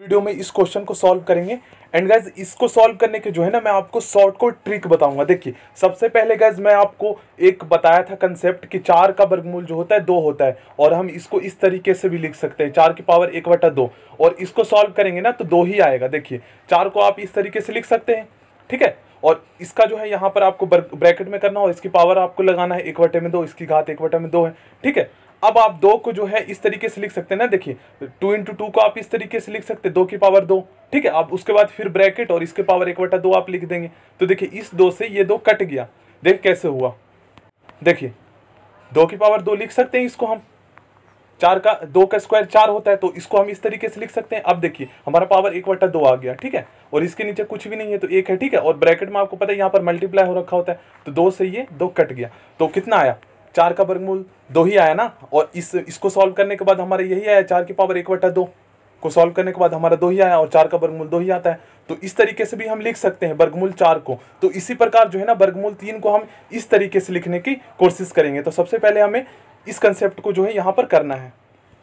video में इस question को सॉल्व करेंगे एंड गाइज इसको सॉल्व करने के जो है ना मैं आपको शॉर्ट को ट्रिक बताऊंगा देखिए सबसे पहले गाइज मैं आपको एक बताया था कंसेप्ट कि चार का वर्गमूल जो होता है दो होता है और हम इसको इस तरीके से भी लिख सकते हैं चार की पावर एक बटा दो और इसको सॉल्व करेंगे ना तो दो ही आएगा देखिए चार को आप इस तरीके से लिख सकते हैं ठीक है और इसका जो है यहाँ पर आपको ब्रैकेट में करना हो इसकी पावर आपको लगाना है एक बटे में दो इसकी घात एक बटे में दो है ठीक है अब आप दो को जो है इस तरीके से लिख सकते हैं ना देखिए टू इंटू टू को आप इस तरीके से लिख सकते हैं दो की पावर दो ठीक है आप उसके बाद फिर ब्रैकेट और इसके पावर एक बटा दो आप लिख देंगे तो देखिए इस दो से ये दो कट गया देख कैसे हुआ देखिए दो की पावर दो लिख सकते हैं इसको हम चार का दो का स्क्वायर चार होता है तो इसको हम इस तरीके से लिख सकते हैं अब देखिए हमारा पावर एक बटा दो आ गया ठीक है और इसके नीचे कुछ भी नहीं है तो एक है ठीक है और ब्रैकेट में आपको पता है यहाँ पर मल्टीप्लाई हो रखा होता है तो दो से ये दो कट गया तो कितना आया चार का वर्गमूल दो ही आया ना और इस इसको सॉल्व करने के बाद हमारा यही आया चार की पावर एक बटा दो को सॉल्व करने के बाद हमारा दो ही आया और चार का वर्गमूल दो ही आता है तो इस तरीके से भी हम लिख सकते हैं वर्गमूल चार को तो इसी प्रकार जो है ना वर्गमूल तीन को हम इस तरीके से लिखने की कोशिश करेंगे तो सबसे पहले हमें इस कंसेप्ट को जो है यहाँ पर करना है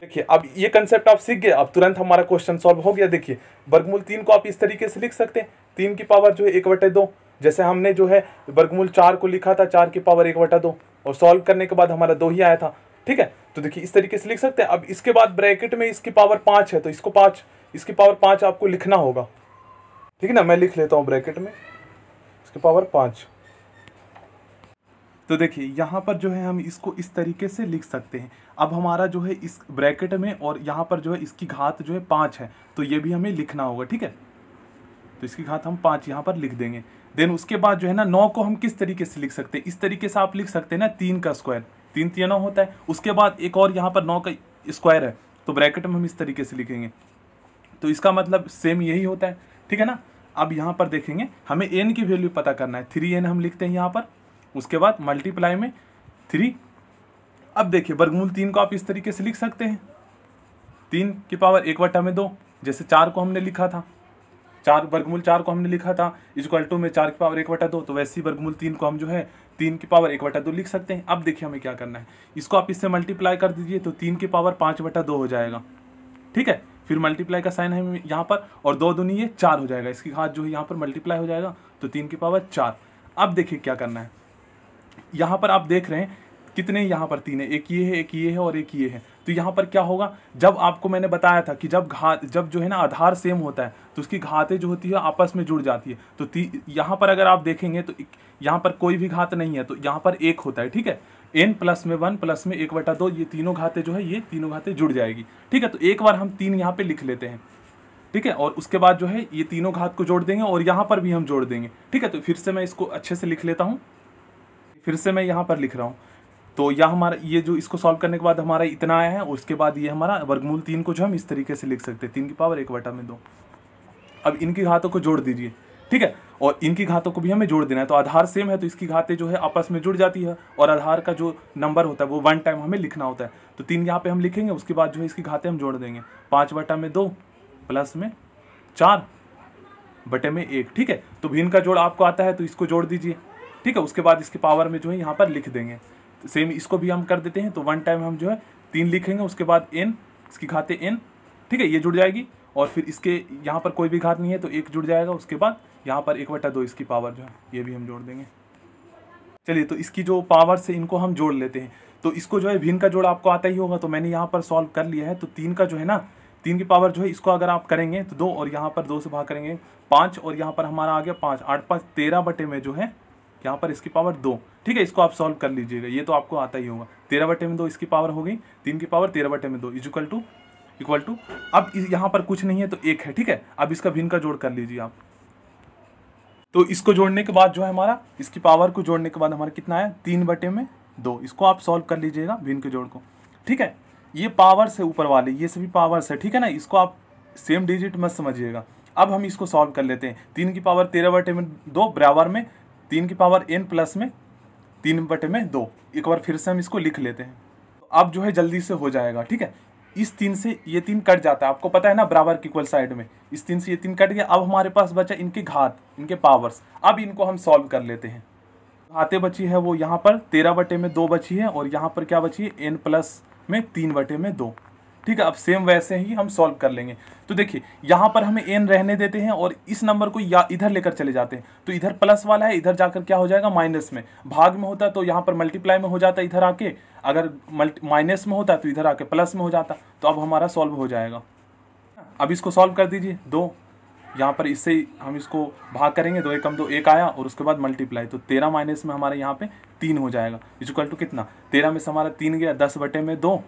देखिए अब ये कंसेप्ट आप सीख गए अब तुरंत हमारा क्वेश्चन सॉल्व हो गया देखिए वर्गमूल तीन को आप इस तरीके से लिख सकते हैं तीन की पावर जो है एक बटे दो जैसे हमने जो है वर्गमूल चार को लिखा था चार की पावर एक बटा दो और सॉल्व करने के बाद हमारा दो ही आया था ठीक है तो देखिए इस तरीके से लिख सकते हैं अब इसके बाद ब्रैकेट में इसकी पावर पाँच है तो इसको पाँच इसकी पावर पाँच आपको लिखना होगा ठीक है ना मैं लिख लेता हूँ ब्रैकेट में इसकी पावर पाँच तो देखिए यहाँ पर जो है हम इसको इस तरीके से लिख सकते हैं अब हमारा जो है इस ब्रैकेट में और यहाँ पर जो है इसकी घात जो है पाँच है तो ये भी हमें लिखना होगा ठीक है तो इसकी घात हम पाँच यहाँ पर लिख देंगे देन उसके बाद जो है ना नौ को हम किस तरीके से लिख सकते हैं इस तरीके से आप लिख सकते हैं ना तीन का स्क्वायर तीन तीन होता है उसके बाद एक और यहाँ पर नौ का स्क्वायर है तो ब्रैकेट में हम इस तरीके से लिखेंगे तो इसका मतलब सेम यही होता है ठीक है ना अब यहाँ पर देखेंगे हमें एन की वैल्यू पता करना है थ्री एन हम लिखते हैं यहाँ पर उसके बाद मल्टीप्लाई में थ्री अब देखिए वर्गमूल तीन को आप इस तरीके से लिख सकते हैं तीन की पावर एक वटा में दो जैसे चार को हमने लिखा था चार वर्गमूल चार को हमने लिखा था इसको टू में चार की पावर एक बटा दो तो वैसे ही वर्गमूल तीन को हम जो है तीन की पावर एक बटा दो लिख सकते हैं अब देखिए हमें क्या करना है इसको आप इससे मल्टीप्लाई कर दीजिए तो तीन की पावर पाँच बटा दो हो जाएगा ठीक है फिर मल्टीप्लाई का साइन है यहाँ पर और दो दुनिया ये चार हो जाएगा इसकी घात जो है यहाँ पर मल्टीप्लाई हो जाएगा तो तीन की पावर चार अब देखिए क्या करना है यहाँ पर आप देख रहे हैं कितने यहाँ पर तीन है एक ये है एक ये है और एक ये है तो यहाँ पर क्या होगा जब आपको मैंने बताया था कि जब घात जब जो है ना आधार सेम होता है तो उसकी घातें जो होती है आपस में जुड़ जाती है तो यहाँ पर अगर आप देखेंगे तो यहाँ पर कोई भी घात नहीं है तो यहाँ पर एक होता है ठीक है एन प्लस में वन प्लस में एक बटा दो ये तीनों घाते जो है ये तीनों घाते जुड़ जाएगी ठीक है तो एक बार हम तीन यहाँ पे लिख लेते हैं ठीक है और उसके बाद जो है ये तीनों घात को जोड़ देंगे और यहाँ पर भी हम जोड़ देंगे ठीक है तो फिर से मैं इसको अच्छे से लिख लेता हूँ फिर से मैं यहाँ पर लिख रहा हूँ तो यह हमारा ये जो इसको सॉल्व करने के बाद हमारा इतना आया है उसके बाद ये हमारा वर्गमूल तीन को जो हम इस तरीके से लिख सकते हैं तीन की पावर एक बटा में दो अब इनकी घातों को जोड़ दीजिए ठीक है और इनकी घातों को भी हमें जोड़ देना है तो आधार सेम है तो इसकी घातें जो है आपस में जुड़ जाती है और आधार का जो नंबर होता है वो वन टाइम हमें लिखना होता है तो तीन यहाँ पे हम लिखेंगे उसके बाद जो है इसकी घातें हम जोड़ देंगे पाँच बटा में दो प्लस में चार बटे में एक ठीक है तो भिन्न का जोड़ आपको आता है तो इसको जोड़ दीजिए ठीक है उसके बाद इसकी पावर में जो है यहाँ पर लिख देंगे सेम इसको भी हम कर देते हैं तो वन टाइम हम जो है तीन लिखेंगे उसके बाद एन इसकी घाते एन ठीक है ये जुड़ जाएगी और फिर इसके यहाँ पर कोई भी घात नहीं है तो एक जुड़ जाएगा उसके बाद यहाँ पर एक बटा दो इसकी पावर जो है ये भी हम जोड़ देंगे चलिए तो इसकी जो पावर से इनको हम जोड़ लेते हैं तो इसको जो है भिन्न का जोड़ आपको आता ही होगा तो मैंने यहाँ पर सॉल्व कर लिया है तो तीन का जो है ना तीन की पावर जो है इसको अगर आप करेंगे तो दो और यहाँ पर दो से भाग करेंगे पाँच और यहाँ पर हमारा आ गया पाँच आठ पाँच तेरह बटे में जो है यहाँ पर इसकी पावर दो ठीक है इसको आप सॉल्व कर लीजिएगा ये तो आपको आता ही होगा तेरह बटे में दो इसकी पावर हो गई तीन की पावर तेरह बटे में दो इजिकल टू इक्वल टू अब यहाँ पर कुछ नहीं है तो एक है ठीक है अब इसका भिन्न का जोड़ कर लीजिए आप तो इसको जोड़ने के बाद जो है हमारा इसकी पावर को जोड़ने के बाद हमारा कितना आया तीन बटे में दो इसको आप सॉल्व कर लीजिएगा भिन्न के जोड़ को ठीक है ये पावर से ऊपर वाले ये सभी पावर्स है ठीक है ना इसको आप सेम डिजिट मत समझिएगा अब हम इसको सॉल्व कर लेते हैं तीन की पावर तेरह बटे में दो बराबर में तीन की पावर एन प्लस में तीन बटे में दो एक बार फिर से हम इसको लिख लेते हैं अब जो है जल्दी से हो जाएगा ठीक है इस तीन से ये तीन कट जाता है आपको पता है ना बराबर इक्वल साइड में इस तीन से ये तीन कट गया अब हमारे पास बचा इनके घात इनके पावर्स अब इनको हम सॉल्व कर लेते हैं घाते बची है वो यहाँ पर तेरह बटे में दो बची है और यहाँ पर क्या बची है एन प्लस में तीन बटे में दो ठीक है अब सेम वैसे ही हम सॉल्व कर लेंगे तो देखिए यहाँ पर हमें एन रहने देते हैं और इस नंबर को या इधर लेकर चले जाते हैं तो इधर प्लस वाला है इधर जाकर क्या हो जाएगा माइनस में भाग में होता तो यहाँ पर मल्टीप्लाई में हो जाता इधर आके अगर माइनस में होता तो इधर आके प्लस में हो जाता तो अब हमारा सॉल्व हो जाएगा अब इसको सॉल्व कर दीजिए दो यहाँ पर इससे हम इसको भाग करेंगे दो एक कम दो एक आया और उसके बाद मल्टीप्लाई तो तेरह माइनस में हमारे यहाँ पे तीन हो जाएगा इजक्ल टू कितना तेरह में से हमारा तीन गया दस बटे में दो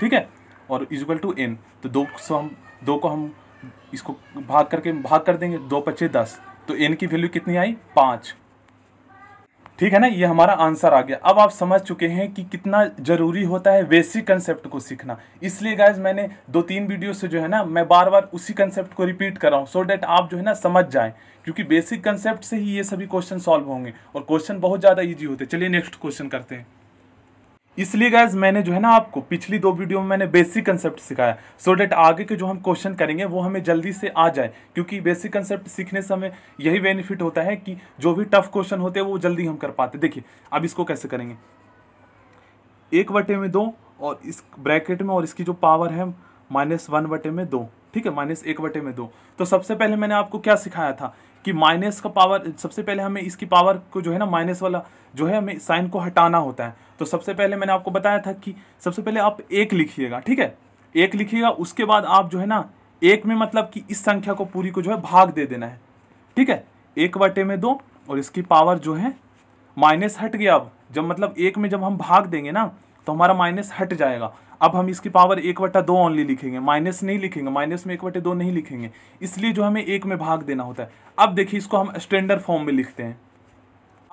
ठीक है और इजल टू एन तो दो हम दो को हम इसको भाग करके भाग कर देंगे दो पच्चीस दस तो एन की वैल्यू कितनी आई पाँच ठीक है ना ये हमारा आंसर आ गया अब आप समझ चुके हैं कि कितना ज़रूरी होता है बेसिक कंसेप्ट को सीखना इसलिए गाइज मैंने दो तीन वीडियो से जो है ना मैं बार बार उसी कंसेप्ट को रिपीट कर रहा हूँ सो डैट आप जो है ना समझ जाएं क्योंकि बेसिक कंसेप्ट से ही ये सभी क्वेश्चन सॉल्व होंगे और क्वेश्चन बहुत ज़्यादा ईजी होते चलिए नेक्स्ट क्वेश्चन करते हैं इसलिए गैज मैंने जो है ना आपको पिछली दो वीडियो में मैंने बेसिक कंसेप्ट सिखाया सो so डेट आगे के जो हम क्वेश्चन करेंगे वो हमें जल्दी से आ जाए क्योंकि बेसिक कंसेप्ट सीखने से हमें यही बेनिफिट होता है कि जो भी टफ क्वेश्चन होते हैं वो जल्दी हम कर पाते देखिए अब इसको कैसे करेंगे एक बटे में दो और इस ब्रैकेट में और इसकी जो पावर है माइनस वन बटे में दो ठीक है माइनस एक बटे में दो तो सबसे पहले मैंने आपको क्या सिखाया था कि माइनस का पावर सबसे पहले हमें इसकी पावर को जो है ना माइनस वाला जो है हमें साइन को हटाना होता है तो सबसे पहले मैंने आपको बताया था कि सबसे पहले आप एक लिखिएगा ठीक है एक लिखिएगा उसके बाद आप जो है ना एक में मतलब कि इस संख्या को पूरी को जो है भाग दे देना है ठीक है एक बटे में दो और इसकी पावर जो है माइनस हट गया अब जब मतलब एक में जब हम भाग देंगे ना तो हमारा माइनस हट जाएगा अब हम इसकी पावर एक वटा दो ऑनली लिखेंगे माइनस नहीं लिखेंगे माइनस में एक बटे दो नहीं लिखेंगे इसलिए जो हमें एक में भाग देना होता है अब देखिए इसको हम स्टैंडर्ड फॉर्म में लिखते हैं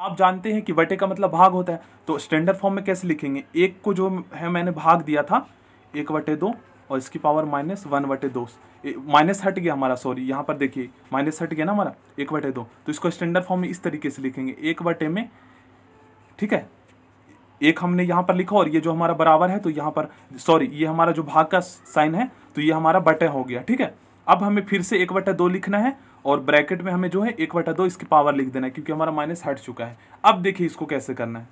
आप जानते हैं कि बटे का मतलब भाग होता है तो स्टैंडर्ड फॉर्म में कैसे लिखेंगे एक को जो है मैंने भाग दिया था एक बटे दो और इसकी पावर माइनस वन वटे दो माइनस हट गया हमारा सॉरी यहाँ पर देखिए माइनस हट गया ना हमारा एक बटे दो तो इसको स्टैंडर्ड फॉर्म में इस तरीके से लिखेंगे एक बटे में ठीक है एक हमने यहाँ पर लिखा और ये जो हमारा बराबर है तो यहाँ पर सॉरी ये हमारा जो भाग का साइन है तो ये हमारा बटे हो गया ठीक है अब हमें फिर से एक बटा दो लिखना है और ब्रैकेट में हमें जो है एक बटा दो इसकी पावर लिख देना है क्योंकि हमारा माइनस हट चुका है अब देखिए इसको कैसे करना है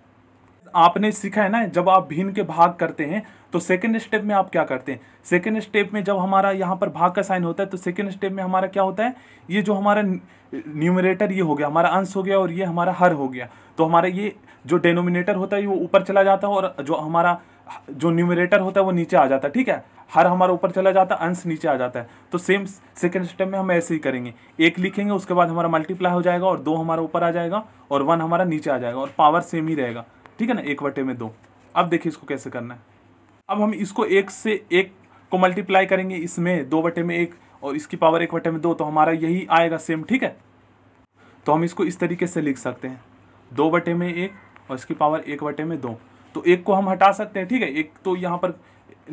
आपने सीखा है ना जब आप भीन के भाग करते हैं तो सेकेंड स्टेप में आप क्या करते हैं सेकेंड स्टेप में जब हमारा यहाँ पर भाग का साइन होता है तो सेकेंड स्टेप में हमारा क्या होता है ये जो हमारा न्यूमरेटर ये हो गया हमारा अंश हो गया और ये हमारा हर हो गया तो हमारा ये जो डेनोमिनेटर होता है वो ऊपर चला जाता है और जो हमारा जो न्यूमरेटर होता है वो नीचे आ जाता है ठीक है हर हमारा ऊपर चला जाता है अंश नीचे आ जाता है तो सेम सेकेंड स्टेप में हम ऐसे ही करेंगे एक लिखेंगे उसके बाद हमारा मल्टीप्लाई हो जाएगा और दो हमारा ऊपर आ जाएगा और वन हमारा नीचे आ जाएगा और पावर सेम ही रहेगा ठीक है ना एक बटे में दो अब देखिए इसको कैसे करना है अब हम इसको एक से एक को मल्टीप्लाई करेंगे इसमें दो बटे में एक और इसकी पावर एक बटे में दो तो हमारा यही आएगा सेम ठीक है तो हम इसको इस तरीके से लिख सकते हैं दो बटे में एक और इसकी पावर एक बटे में दो तो एक को हम हटा सकते हैं ठीक है एक तो यहाँ पर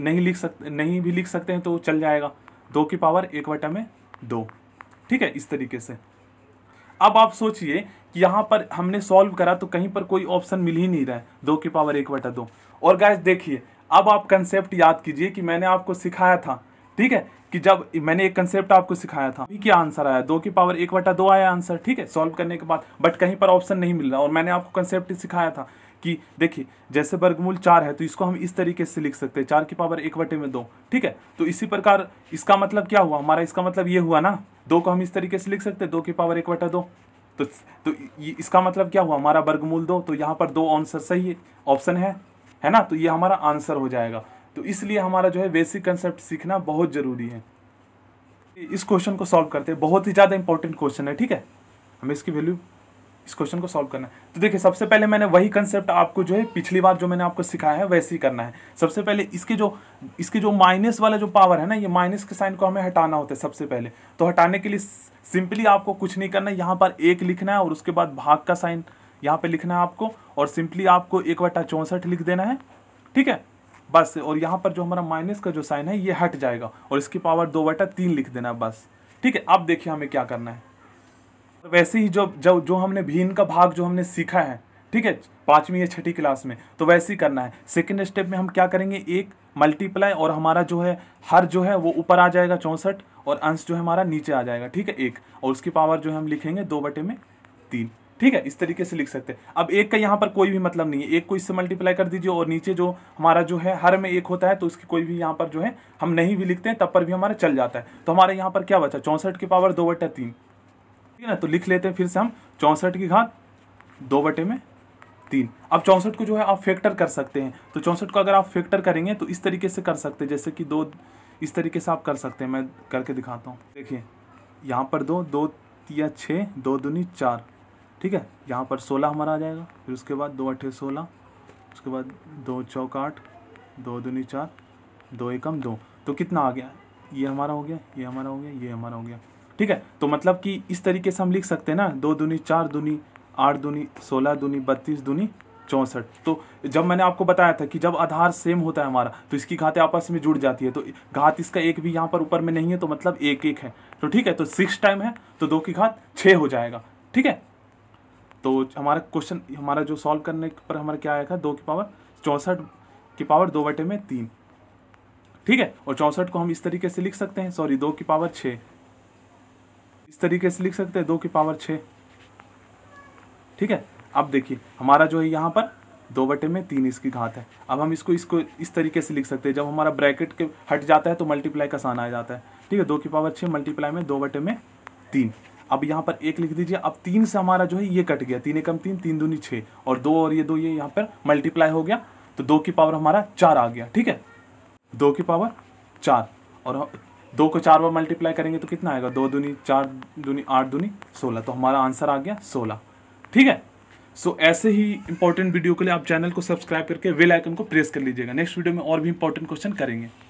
नहीं लिख सकते नहीं भी लिख सकते हैं तो चल जाएगा दो की पावर एक वटे में दो ठीक है इस तरीके से अब आप सोचिए यहाँ पर हमने सॉल्व करा तो कहीं पर कोई ऑप्शन मिल ही नहीं रहा है दो की पावर एक बटा दो और गैस देखिए अब आप कंसेप्ट याद कीजिए कि मैंने आपको सिखाया था ठीक है कि जब मैंने एक कंसेप्ट आपको सिखाया था क्या आंसर आया दो की पावर एक बटा दो आया आंसर ठीक है सॉल्व करने के बाद बट कहीं पर ऑप्शन नहीं मिल रहा और मैंने आपको कंसेप्ट सिखाया था कि देखिए जैसे वर्गमूल चार है तो इसको हम इस तरीके से लिख सकते हैं चार की पावर एक बटे में दो ठीक है तो इसी प्रकार इसका मतलब क्या हुआ हमारा इसका मतलब ये हुआ ना दो को हम इस तरीके से लिख सकते हैं दो की पावर एक बटा दो तो तो इसका मतलब क्या हुआ हमारा वर्गमूल दो तो यहाँ पर दो आंसर सही है ऑप्शन है है ना तो ये हमारा आंसर हो जाएगा तो इसलिए हमारा जो है बेसिक कंसेप्ट सीखना बहुत ज़रूरी है इस क्वेश्चन को सॉल्व करते हैं बहुत ही ज़्यादा इंपॉर्टेंट क्वेश्चन है ठीक है हमें इसकी वैल्यू इस क्वेश्चन को सॉल्व करना है तो देखिए सबसे पहले मैंने वही कंसेप्ट आपको जो है पिछली बार जो मैंने आपको सिखाया है वैसे ही करना है सबसे पहले इसके जो इसके जो माइनस वाला जो पावर है ना ये माइनस के साइन को हमें हटाना होता है सबसे पहले तो हटाने के लिए सिंपली आपको कुछ नहीं करना है यहाँ पर एक लिखना है और उसके बाद भाग का साइन यहाँ पे लिखना है आपको और सिंपली आपको एक बटा चौंसठ लिख देना है ठीक है बस और यहाँ पर जो हमारा माइनस का जो साइन है ये हट जाएगा और इसकी पावर दो बटा तीन लिख देना है बस ठीक है अब देखिए हमें क्या करना है तो वैसे ही जो जो जो हमने भीन का भाग जो हमने सीखा है ठीक है पाँचवीं या छठी क्लास में तो वैसे ही करना है सेकेंड स्टेप में हम क्या करेंगे एक मल्टीप्लाई और हमारा जो है हर जो है वो ऊपर आ जाएगा चौंसठ और अंश जो है हमारा नीचे आ जाएगा ठीक है एक और उसकी पावर जो है हम लिखेंगे दो बटे में तीन ठीक है इस तरीके से लिख सकते हैं अब एक का यहाँ पर कोई भी मतलब नहीं है एक को इससे मल्टीप्लाई कर दीजिए और नीचे जो हमारा जो है हर में एक होता है तो उसकी कोई भी यहाँ पर जो है हम नहीं भी लिखते हैं तब पर भी हमारा चल जाता है तो हमारे यहाँ पर क्या बचा चौंसठ की पावर दो बटा तीन ठीक है ना तो लिख लेते हैं फिर से हम चौंसठ की घात दो बटे में तीन अब चौंसठ को जो है आप फैक्टर कर सकते हैं तो चौंसठ को अगर आप फैक्टर करेंगे तो इस तरीके से कर सकते हैं जैसे कि दो इस तरीके से आप कर सकते हैं मैं करके दिखाता हूँ देखिए यहाँ पर दो दो या छः दो दूनी चार ठीक है यहाँ पर सोलह हमारा आ जाएगा फिर उसके बाद दो अठे सोलह उसके बाद दो चौक आठ दो दूनी चार दो एकम दो तो कितना आ गया ये हमारा हो गया ये हमारा हो गया ये हमारा हो गया ठीक है तो मतलब कि इस तरीके से हम लिख सकते हैं ना दो दूनी चार दूनी आठ दूनी सोलह दूनी बत्तीस दूनी चौंसठ तो जब मैंने आपको बताया था कि जब आधार सेम होता है हमारा तो इसकी घातें आपस में जुड़ जाती है तो घात इसका एक भी यहाँ पर ऊपर में नहीं है तो मतलब एक एक है तो ठीक है तो सिक्स टाइम है तो दो की घात छः हो जाएगा ठीक है तो हमारा क्वेश्चन हमारा जो सॉल्व करने पर हमारा क्या आएगा दो की पावर चौंसठ की पावर दो बटे में तीन ठीक है और चौंसठ को हम इस तरीके से लिख सकते हैं सॉरी दो की पावर छः इस तरीके से लिख सकते हैं दो की पावर छः ठीक है अब देखिए हमारा जो है यहाँ पर दो बटे में तीन इसकी घात है अब हम इसको इसको इस तरीके से लिख सकते हैं जब हमारा ब्रैकेट के हट जाता है तो मल्टीप्लाई का सान आ जाता है ठीक है दो की पावर छः मल्टीप्लाई में दो बटे में तीन अब यहाँ पर एक लिख दीजिए अब तीन से हमारा जो है ये कट गया तीन एकम तीन तीन दूनी छः और दो और ये दो ये यहाँ पर मल्टीप्लाई हो गया तो दो की पावर हमारा चार आ गया ठीक है दो की पावर चार और दो को चार बार मल्टीप्लाई करेंगे तो कितना आएगा दो दूनी चार दूनी आठ दूनी सोलह तो हमारा आंसर आ गया सोलह ठीक है सो so, ऐसे ही इंपॉर्टेंट वीडियो के लिए आप चैनल को सब्सक्राइब करके वेल आइकन को प्रेस कर लीजिएगा नेक्स्ट वीडियो में और भी इंपॉर्टेंट क्वेश्चन करेंगे